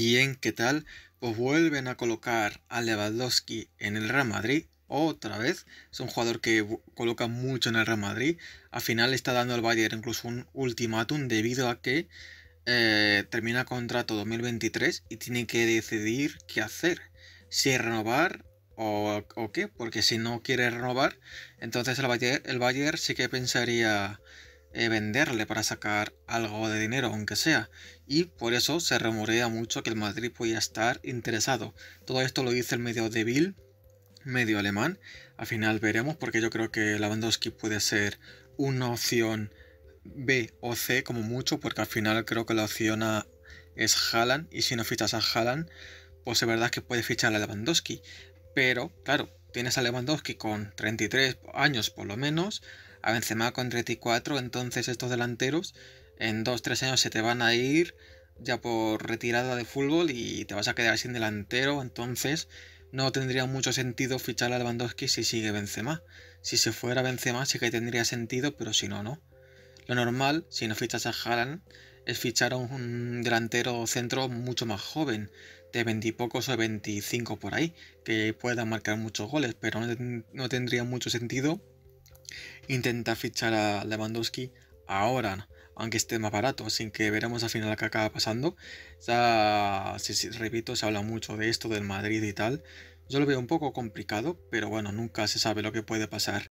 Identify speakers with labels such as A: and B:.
A: bien qué tal, pues vuelven a colocar a Lewandowski en el Real Madrid. Otra vez, es un jugador que coloca mucho en el Real Madrid. Al final está dando al Bayern incluso un ultimátum debido a que eh, termina contrato 2023 y tiene que decidir qué hacer. Si renovar o, o qué, porque si no quiere renovar, entonces el Bayern, el Bayern sí que pensaría eh, venderle para sacar algo de dinero, aunque sea. Y por eso se remorea mucho que el Madrid podía estar interesado. Todo esto lo dice el medio débil medio alemán. Al final veremos, porque yo creo que Lewandowski puede ser una opción B o C como mucho, porque al final creo que la opción A es Haaland, y si no fichas a Haaland, pues es verdad que puedes fichar a Lewandowski. Pero, claro, Tienes a Lewandowski con 33 años por lo menos, a Benzema con 34, entonces estos delanteros en 2-3 años se te van a ir ya por retirada de fútbol y te vas a quedar sin delantero, entonces no tendría mucho sentido fichar a Lewandowski si sigue Benzema. Si se fuera Benzema sí que tendría sentido, pero si no, no. Lo normal, si no fichas a Haaland, es fichar a un delantero centro mucho más joven, de pocos o veinticinco por ahí, que pueda marcar muchos goles, pero no tendría mucho sentido intentar fichar a Lewandowski ahora, aunque esté más barato, así que veremos al final qué acaba pasando. Ya, si, repito, se habla mucho de esto, del Madrid y tal. Yo lo veo un poco complicado, pero bueno, nunca se sabe lo que puede pasar.